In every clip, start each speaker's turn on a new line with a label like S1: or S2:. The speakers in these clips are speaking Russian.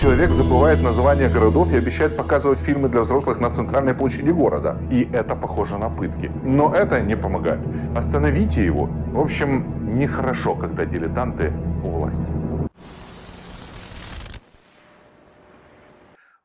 S1: Человек забывает названия городов и обещает показывать фильмы для взрослых на центральной площади города. И это похоже на пытки. Но это не помогает. Остановите его. В общем, нехорошо, когда дилетанты у власти.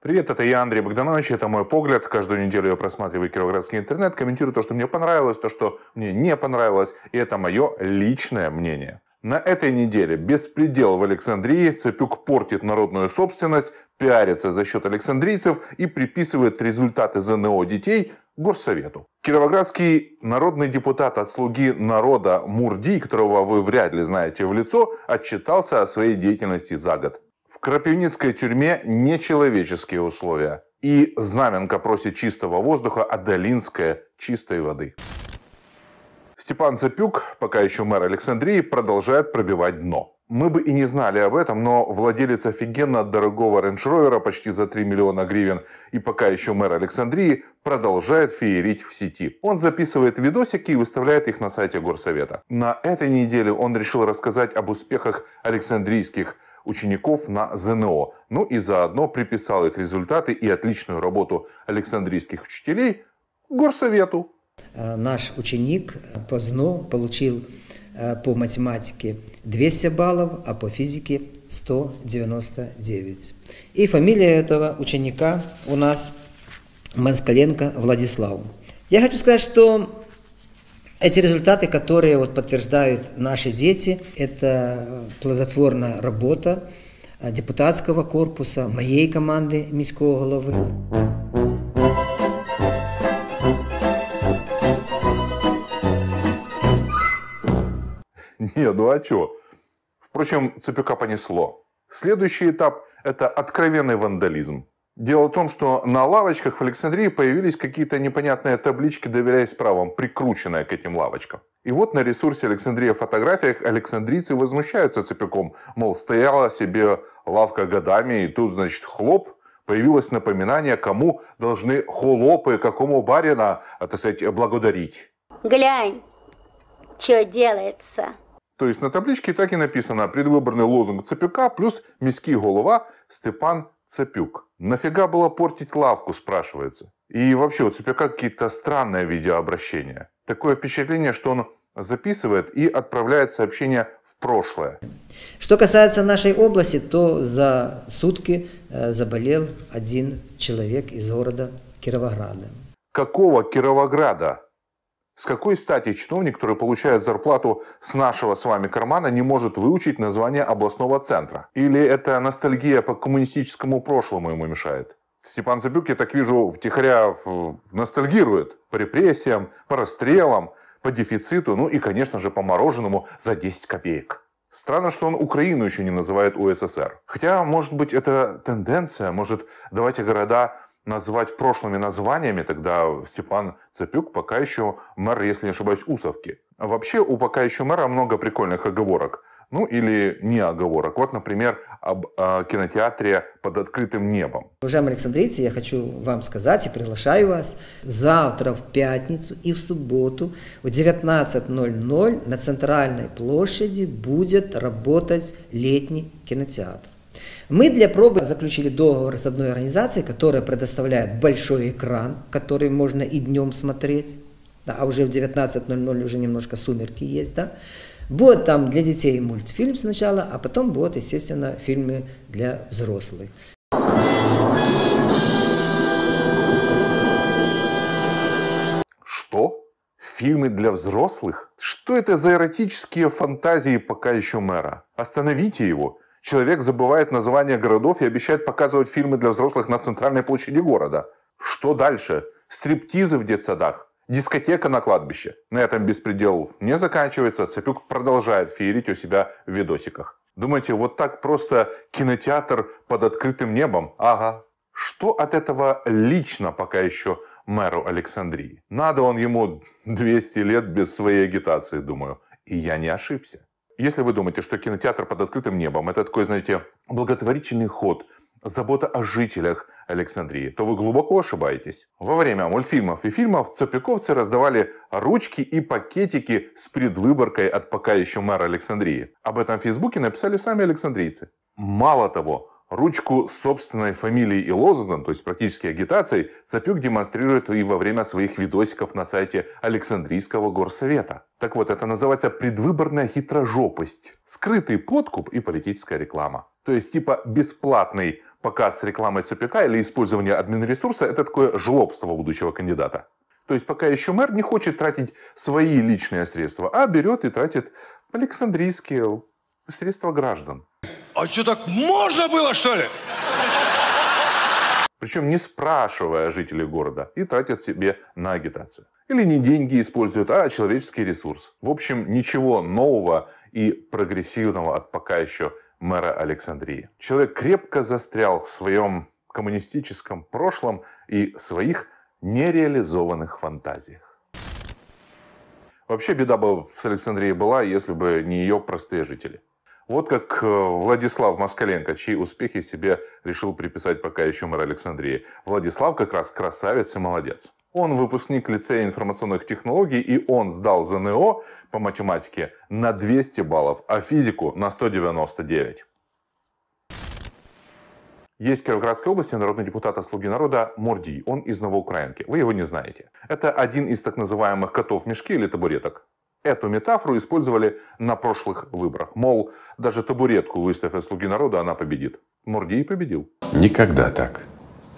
S1: Привет, это я, Андрей Богданович, это мой погляд. Каждую неделю я просматриваю кировоградский интернет, комментирую то, что мне понравилось, то, что мне не понравилось, и это мое личное мнение. На этой неделе беспредел в Александрии, Цепюк портит народную собственность, пиарится за счет александрийцев и приписывает результаты ЗНО детей Горсовету. Кировоградский народный депутат от слуги народа Мурди, которого вы вряд ли знаете в лицо, отчитался о своей деятельности за год. В Крапивницкой тюрьме нечеловеческие условия. И Знаменка просит чистого воздуха, а Долинская – чистой воды. Степан Цепюк, пока еще мэр Александрии, продолжает пробивать дно. Мы бы и не знали об этом, но владелец офигенно дорогого рейндж почти за 3 миллиона гривен и пока еще мэр Александрии продолжает феерить в сети. Он записывает видосики и выставляет их на сайте горсовета. На этой неделе он решил рассказать об успехах александрийских учеников на ЗНО, ну и заодно приписал их результаты и отличную работу александрийских учителей горсовету.
S2: Э, наш ученик э, поздно получил э, по математике 200 баллов, а по физике 199. И фамилия этого ученика у нас Москаленко Владислав. Я хочу сказать, что эти результаты, которые вот подтверждают наши дети, это плодотворная работа депутатского корпуса, моей команды Міського головы.
S1: нет, ну а чего? Впрочем, Цепюка понесло. Следующий этап – это откровенный вандализм. Дело в том, что на лавочках в Александрии появились какие-то непонятные таблички «Доверяясь правам», прикрученные к этим лавочкам. И вот на ресурсе Александрия в фотографиях александрийцы возмущаются Цепюком, мол, стояла себе лавка годами, и тут, значит, хлоп, появилось напоминание, кому должны холопы, какому барина, а, так сказать, благодарить.
S2: Глянь, что делается.
S1: То есть на табличке так и написано предвиборний лозунг Цепюка плюс міський голова Степан Цепюк. Нафига было портить лавку, спрашивается. И вообще у Цепюка какие-то странные видеообращения. Такое впечатление, что он записывает и отправляет сообщения в прошлое.
S2: Что касается нашей области, то за сутки э, заболел один человек из города Кировограда.
S1: Какого Кировограда? С какой стати чиновник, который получает зарплату с нашего с вами кармана, не может выучить название областного центра? Или это ностальгия по коммунистическому прошлому ему мешает? Степан Забюк, я так вижу, втихаря э, ностальгирует по репрессиям, по расстрелам, по дефициту, ну и, конечно же, по мороженому за 10 копеек. Странно, что он Украину еще не называет УССР. Хотя, может быть, это тенденция, может, давайте города назвать прошлыми названиями, тогда Степан Цепюк пока еще мэр, если не ошибаюсь, Усовки. А вообще у пока еще мэра много прикольных оговорок. Ну или не оговорок. Вот, например, об э, кинотеатре
S2: «Под открытым небом». Уважаемые Александрийцы, я хочу вам сказать и приглашаю вас завтра в пятницу и в субботу в 19.00 на Центральной площади будет работать летний кинотеатр. Мы для пробы заключили договор с одной организацией, которая предоставляет большой экран, который можно и днем смотреть, да, а уже в 19.00 уже немножко сумерки есть, да. Будет там для детей мультфильм сначала, а потом будут, естественно, фильмы для взрослых.
S1: Что? Фильмы для взрослых? Что это за эротические фантазии пока еще мэра? Остановите его человек забывает названия городов и обещает показывать фильмы для взрослых на центральной площади города. Что дальше? Стриптизы в детсадах? Дискотека на кладбище. На этом беспредел не заканчивается. Цепюк продолжает феерить у себя в видосиках. Думаете, вот так просто кинотеатр под открытым небом? Ага. Что от этого лично пока еще мэру Александрии? Надо он ему 200 лет без своей агитации, думаю. И я не ошибся. Если вы думаете, что кинотеатр под открытым небом – это такой, знаете, благотворительный ход, забота о жителях Александрии, то вы глубоко ошибаетесь. Во время мультфильмов и фильмов цепляковцы раздавали ручки и пакетики с предвыборкой от пока еще мэра Александрии. Об этом в Фейсбуке написали сами александрийцы. Мало того, ручку собственной фамилии и лозунгом, то есть практически агитацией, Сапюк демонстрирует и во время своих видосиков на сайте Александрийского горсовета. Так вот, это называется предвыборная хитрожопость, скрытый подкуп и политическая реклама. То есть типа бесплатный показ рекламы Сапюка или использование админресурса – это такое жлобство будущего кандидата. То есть пока еще мэр не хочет тратить свои личные средства, а берет и тратит Александрийские средства граждан а что так можно было, что ли? Причем не спрашивая жителей города и тратят себе на агитацию. Или не деньги используют, а человеческий ресурс. В общем, ничего нового и прогрессивного от пока еще мэра Александрии. Человек крепко застрял в своем коммунистическом прошлом и своих нереализованных фантазиях. Вообще беда бы с Александрией была, если бы не ее простые жители. Вот как э, Владислав Москаленко, чьи успехи себе решил приписать пока еще мэр Александрии. Владислав как раз красавец и молодец. Он выпускник лицея информационных технологий, и он сдал ЗНО по математике на 200 баллов, а физику на 199. Есть в Кировоградской области народный депутат от «Слуги народа» Мордий. Он из Новоукраинки. Вы его не знаете. Это один из так называемых котов мешки или табуреток. Эту метафору использовали на прошлых выборах. Мол, даже табуретку выставь от «Слуги народа», она победит. Мурдий победил. Никогда так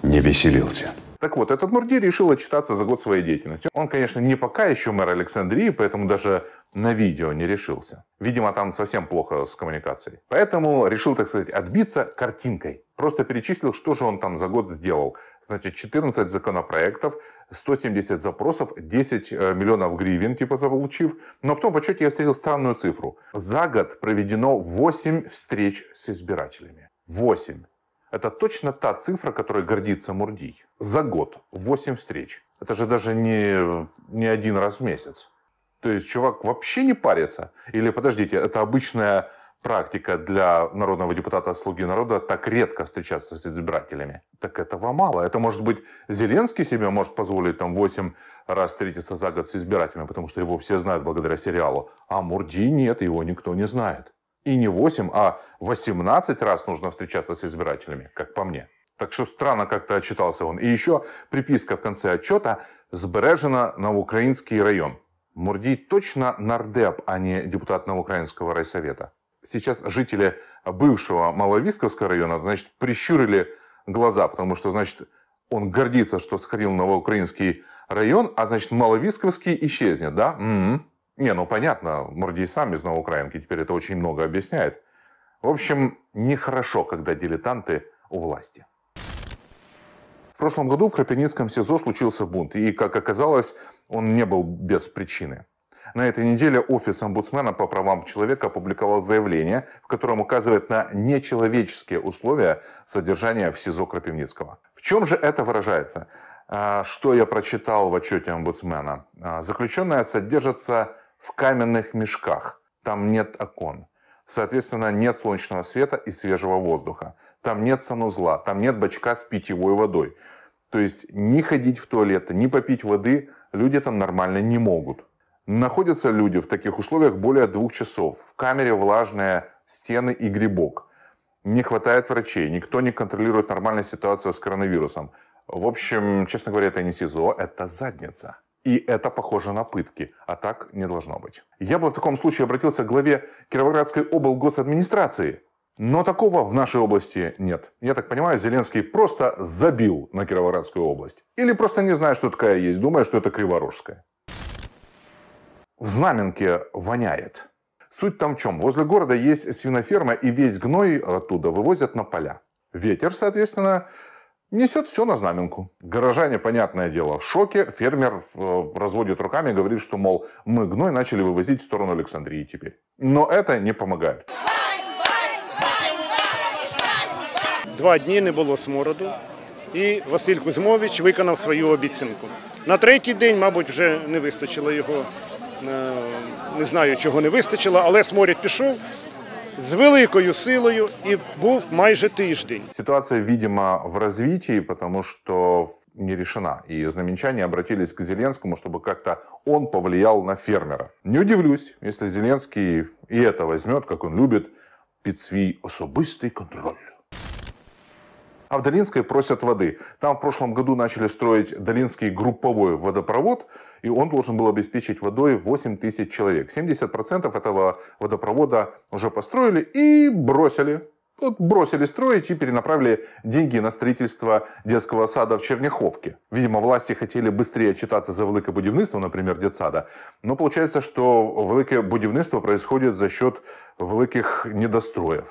S1: не веселился. Так вот, этот Мурди решил отчитаться за год своей деятельности. Он, конечно, не пока еще мэр Александрии, поэтому даже на видео не решился. Видимо, там совсем плохо с коммуникацией. Поэтому решил, так сказать, отбиться картинкой. Просто перечислил, что же он там за год сделал. Значит, 14 законопроектов, 170 запросов, 10 э, миллионов гривен, типа, заполучив. Но потом в отчете я встретил странную цифру. За год проведено 8 встреч с избирателями. 8. Это точно та цифра, которой гордится Мурдий. За год 8 встреч. Это же даже не, не один раз в месяц. То есть чувак вообще не парится. Или, подождите, это обычная практика для народного депутата «Слуги народа» так редко встречаться с избирателями. Так этого мало. Это, может быть, Зеленский себе может позволить там 8 раз встретиться за год с избирателями, потому что его все знают благодаря сериалу. А Мурди нет, его никто не знает и не 8, а 18 раз нужно встречаться с избирателями, как по мне. Так что странно как-то отчитался он. И еще приписка в конце отчета сбережена на украинский район. Мурдий точно нардеп, а не депутат Новоукраинского райсовета. Сейчас жители бывшего Маловисковского района, значит, прищурили глаза, потому что, значит, он гордится, что сходил в Новоукраинский район, а, значит, Маловисковский исчезнет, да? м не, ну понятно, Мордий сам из украинки, теперь это очень много объясняет. В общем, нехорошо, когда дилетанты у власти. В прошлом году в Крапиницком СИЗО случился бунт, и, как оказалось, он не был без причины. На этой неделе Офис омбудсмена по правам человека опубликовал заявление, в котором указывает на нечеловеческие условия содержания в СИЗО Крапивницкого. В чем же это выражается? А, что я прочитал в отчете омбудсмена? А, Заключенная содержится в каменных мешках. Там нет окон. Соответственно, нет солнечного света и свежего воздуха. Там нет санузла, там нет бачка с питьевой водой. То есть ни ходить в туалет, ни попить воды люди там нормально не могут. Находятся люди в таких условиях более двух часов. В камере влажные стены и грибок. Не хватает врачей, никто не контролирует нормальную ситуацию с коронавирусом. В общем, честно говоря, это не СИЗО, это задница. И это похоже на пытки, а так не должно быть. Я бы в таком случае обратился к главе Кировоградской облгосадминистрации, но такого в нашей области нет. Я так понимаю, Зеленский просто забил на Кировоградскую область. Или просто не знает, что такая есть, думая, что это Криворожская. В Знаменке воняет. Суть там в чем? Возле города есть свиноферма, и весь гной оттуда вывозят на поля. Ветер, соответственно, несет все на знаменку. Горожане, понятное дело, в шоке. Фермер э, разводит руками, и говорит, что, мол, мы гной начали вывозить в сторону Александрии теперь. Но это не помогает. Два дня не було смороду, и Василь Кузьмович выполнил свою обещанку. На третий день, мабуть, уже не вистачило его, не знаю, чего не вистачило, але сморід пішов с великою силою и был майже тиждень. Ситуация, видимо, в развитии, потому что не решена. И знаменчане обратились к Зеленскому, чтобы как-то он повлиял на фермера. Не удивлюсь, если Зеленский и это возьмет, как он любит, під свій особистий контроль а в Долинской просят воды. Там в прошлом году начали строить Долинский групповой водопровод, и он должен был обеспечить водой 8 тысяч человек. 70% этого водопровода уже построили и бросили. Вот бросили строить и перенаправили деньги на строительство детского сада в Черняховке. Видимо, власти хотели быстрее читаться за великое будівництво, например, детсада. Но получается, что великое будівництво происходит за счет великих недостроев.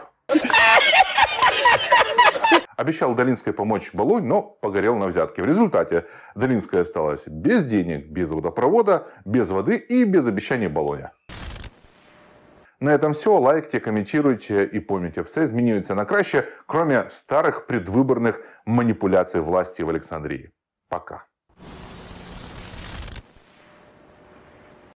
S1: Обещал Долинской помочь Балуй, но погорел на взятке. В результате Долинская осталась без денег, без водопровода, без воды и без обещания Балуя. На этом все. Лайкте, комментируйте и помните, все изменяется на краще, кроме старых предвыборных манипуляций власти в Александрии. Пока.